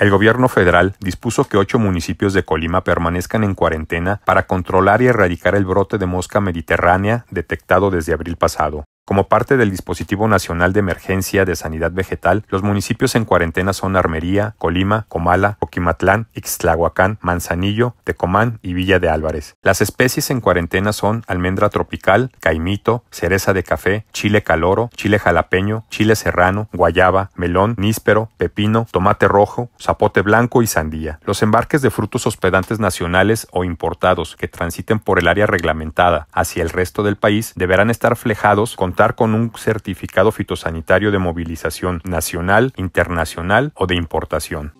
El gobierno federal dispuso que ocho municipios de Colima permanezcan en cuarentena para controlar y erradicar el brote de mosca mediterránea detectado desde abril pasado. Como parte del Dispositivo Nacional de Emergencia de Sanidad Vegetal, los municipios en cuarentena son Armería, Colima, Comala, Coquimatlán, Ixtlahuacán, Manzanillo, Tecomán y Villa de Álvarez. Las especies en cuarentena son almendra tropical, caimito, cereza de café, chile caloro, chile jalapeño, chile serrano, guayaba, melón, níspero, pepino, tomate rojo, zapote blanco y sandía. Los embarques de frutos hospedantes nacionales o importados que transiten por el área reglamentada hacia el resto del país deberán estar flejados con con un certificado fitosanitario de movilización nacional, internacional o de importación.